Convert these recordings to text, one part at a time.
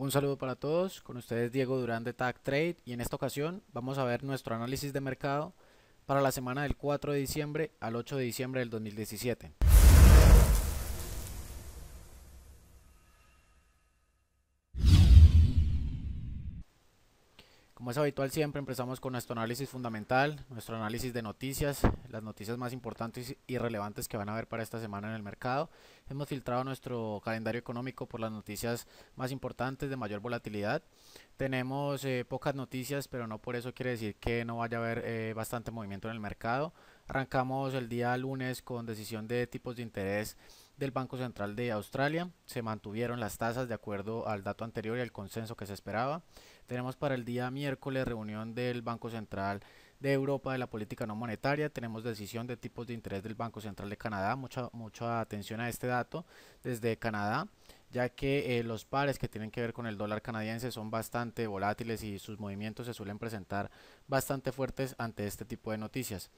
Un saludo para todos, con ustedes Diego Durán de Tag Trade y en esta ocasión vamos a ver nuestro análisis de mercado para la semana del 4 de diciembre al 8 de diciembre del 2017. Como es habitual siempre, empezamos con nuestro análisis fundamental, nuestro análisis de noticias, las noticias más importantes y relevantes que van a haber para esta semana en el mercado. Hemos filtrado nuestro calendario económico por las noticias más importantes de mayor volatilidad. Tenemos eh, pocas noticias, pero no por eso quiere decir que no vaya a haber eh, bastante movimiento en el mercado. Arrancamos el día lunes con decisión de tipos de interés del Banco Central de Australia. Se mantuvieron las tasas de acuerdo al dato anterior y al consenso que se esperaba. Tenemos para el día miércoles reunión del Banco Central de Europa de la política no monetaria. Tenemos decisión de tipos de interés del Banco Central de Canadá. Mucha, mucha atención a este dato desde Canadá, ya que eh, los pares que tienen que ver con el dólar canadiense son bastante volátiles y sus movimientos se suelen presentar bastante fuertes ante este tipo de noticias.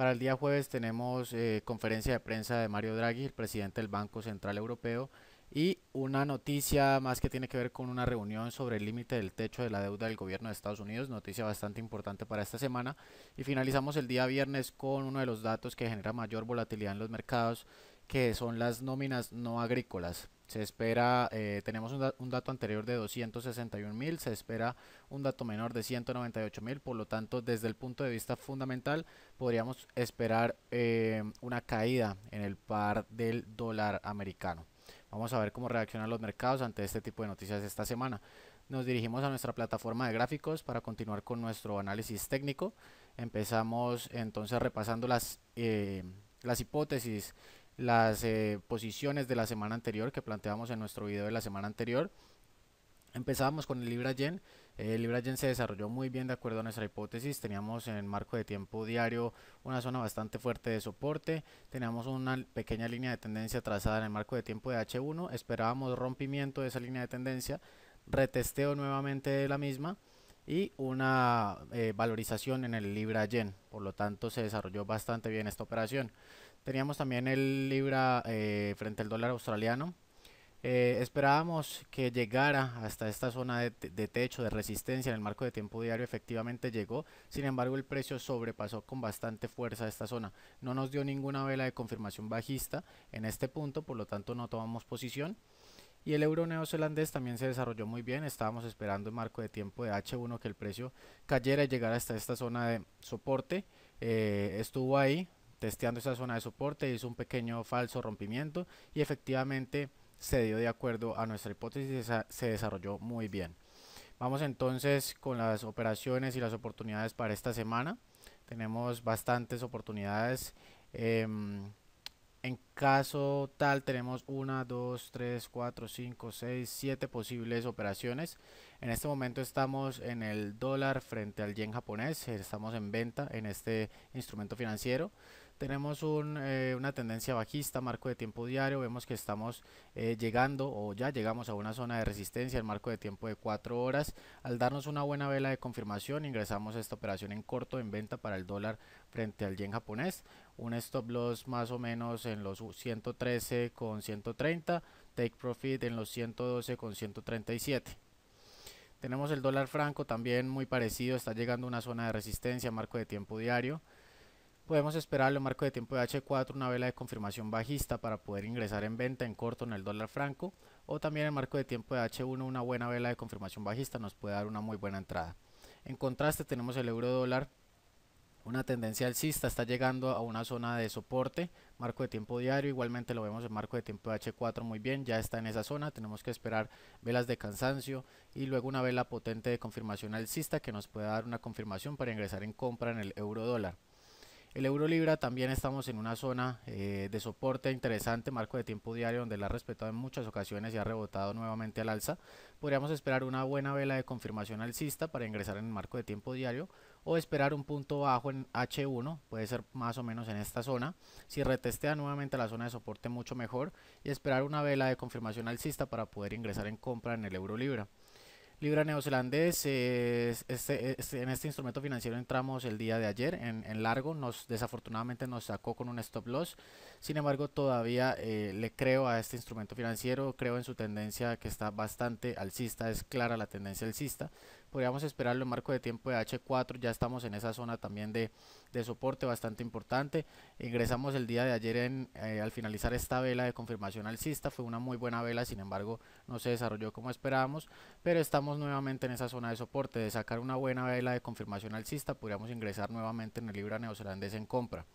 Para el día jueves tenemos eh, conferencia de prensa de Mario Draghi, el presidente del Banco Central Europeo, y una noticia más que tiene que ver con una reunión sobre el límite del techo de la deuda del gobierno de Estados Unidos, noticia bastante importante para esta semana. Y finalizamos el día viernes con uno de los datos que genera mayor volatilidad en los mercados, que son las nóminas no agrícolas. Se espera, eh, tenemos un, dato anterior de 261 mil, se espera un dato menor de 198 mil, por lo tanto, desde el punto de vista fundamental, podríamos esperar eh, una caída en el par del dólar americano. Vamos a ver cómo reaccionan los mercados ante este tipo de noticias esta semana. Nos dirigimos a nuestra plataforma de gráficos para continuar con nuestro análisis técnico. Empezamos entonces repasando las, eh, las hipótesis las eh, posiciones de la semana anterior que planteamos en nuestro video de la semana anterior. Empezábamos con el Libra Yen. Eh, el Libra Yen se desarrolló muy bien de acuerdo a nuestra hipótesis. Teníamos en el marco de tiempo diario una zona bastante fuerte de soporte. Teníamos una pequeña línea de tendencia trazada en el marco de tiempo de H1. Esperábamos rompimiento de esa línea de tendencia. Retesteo nuevamente de la misma y una eh, valorización en el Libra Yen. Por lo tanto, se desarrolló bastante bien esta operación. Teníamos también el libra eh, frente al dólar australiano. Eh, esperábamos que llegara hasta esta zona de, techo, de resistencia en el marco de tiempo diario, efectivamente llegó, sin embargo el precio sobrepasó con bastante fuerza esta zona, no nos dio ninguna vela de confirmación bajista en este punto, por lo tanto no tomamos posición. Y el euro neozelandés también se desarrolló muy bien, estábamos esperando en marco de tiempo de H1 que el precio cayera y llegara hasta esta zona de soporte, eh, estuvo ahí, Testeando esa zona de soporte hizo un pequeño falso rompimiento y efectivamente se dio de acuerdo a nuestra hipótesis y se desarrolló muy bien. Vamos entonces con las operaciones y las oportunidades para esta semana. Tenemos bastantes oportunidades. Em, en caso tal tenemos 1, 2, 3, 4, 5, 6, 7 posibles operaciones. En este momento estamos en el dólar frente al yen japonés. Estamos en venta en este instrumento financiero tenemos eh, una tendencia bajista, marco de tiempo diario, vemos que estamos eh, llegando o ya llegamos a una zona de resistencia, en marco de tiempo de 4 horas, al darnos una buena vela de confirmación ingresamos a esta operación en corto en venta para el dólar frente al yen japonés, un stop loss más o menos en los 113 con 130, take profit en los 112 con 137. Tenemos el dólar franco también muy parecido, está llegando a una zona de resistencia, marco de tiempo diario, Podemos esperar el marco de tiempo de H4 una vela de confirmación bajista para poder ingresar en venta en corto en el dólar franco o también el marco de tiempo de H1 una buena vela de confirmación bajista nos puede dar una muy buena entrada. En contraste tenemos el euro dólar una tendencia alcista, está llegando a una zona de soporte, marco de tiempo diario, igualmente lo vemos en marco de tiempo de H4 muy bien, ya está en esa zona, tenemos que esperar velas de cansancio y luego una vela potente de confirmación alcista que nos puede dar una confirmación para ingresar en compra en el euro dólar. El euro libra también estamos en una zona eh, de soporte interesante, marco de tiempo diario donde la ha respetado en muchas ocasiones y ha rebotado nuevamente al alza. Podríamos esperar una buena vela de confirmación alcista para ingresar en el marco de tiempo diario o esperar un punto bajo en H1, puede ser más o menos en esta zona. Si retestea nuevamente la zona de soporte mucho mejor y esperar una vela de confirmación alcista para poder ingresar en compra en el euro libra libra neozelandés. en este instrumento financiero entramos el día de ayer en, largo. Nos desafortunadamente nos sacó con un stop loss. Sin embargo, todavía eh, le creo a este instrumento financiero. Creo en su tendencia que está bastante alcista. Es clara la tendencia alcista podríamos esperarlo en marco de tiempo de H4, ya estamos en esa zona también de, soporte bastante importante. Ingresamos el día de ayer en, eh, al finalizar esta vela de confirmación alcista, fue una muy buena vela, sin embargo no se desarrolló como esperábamos, pero estamos nuevamente en esa zona de soporte, de sacar una buena vela de confirmación alcista, podríamos ingresar nuevamente en el libra neozelandés en compra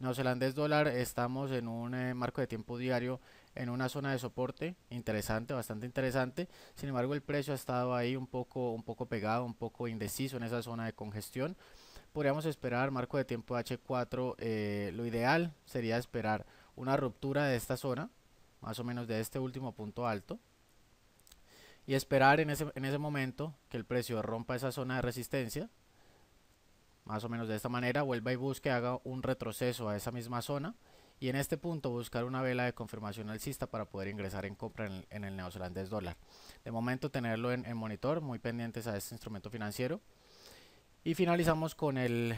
neozelandés dólar estamos en un eh, marco de tiempo diario en una zona de soporte interesante, bastante interesante. Sin embargo, el precio ha estado ahí un poco, un poco pegado, un poco indeciso en esa zona de congestión. Podríamos esperar marco de tiempo H4. Eh, lo ideal sería esperar una ruptura de esta zona, más o menos de este último punto alto. Y esperar en ese, en ese momento que el precio rompa esa zona de resistencia, más o menos de esta manera, vuelva y busque, haga un retroceso a esa misma zona y en este punto buscar una vela de confirmación alcista para poder ingresar en compra en el, neozelandés dólar. De momento tenerlo en, monitor, muy pendientes a este instrumento financiero. Y finalizamos con el,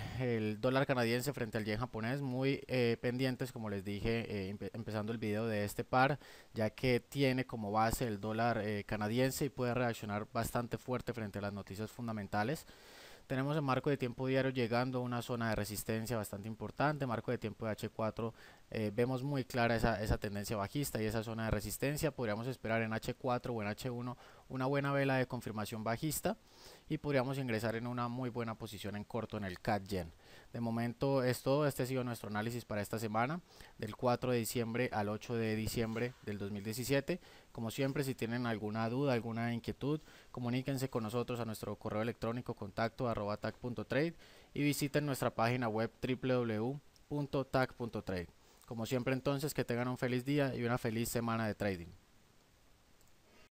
dólar canadiense frente al yen japonés, muy eh, pendientes, como les dije, eh, empezando el video de este par, ya que tiene como base el dólar eh, canadiense y puede reaccionar bastante fuerte frente a las noticias fundamentales. Tenemos en marco de tiempo diario llegando a una zona de resistencia bastante importante, marco de tiempo de H4, eh, vemos muy clara esa, esa, tendencia bajista y esa zona de resistencia, podríamos esperar en H4 o en H1 una buena vela de confirmación bajista y podríamos ingresar en una muy buena posición en corto en el CADGEN. De momento es todo, este ha sido nuestro análisis para esta semana, del 4 de diciembre al 8 de diciembre del 2017. Como siempre, si tienen alguna duda, alguna inquietud, comuníquense con nosotros a nuestro correo electrónico contacto arroba y visiten nuestra página web www.tac.trade. Como siempre entonces, que tengan un feliz día y una feliz semana de trading.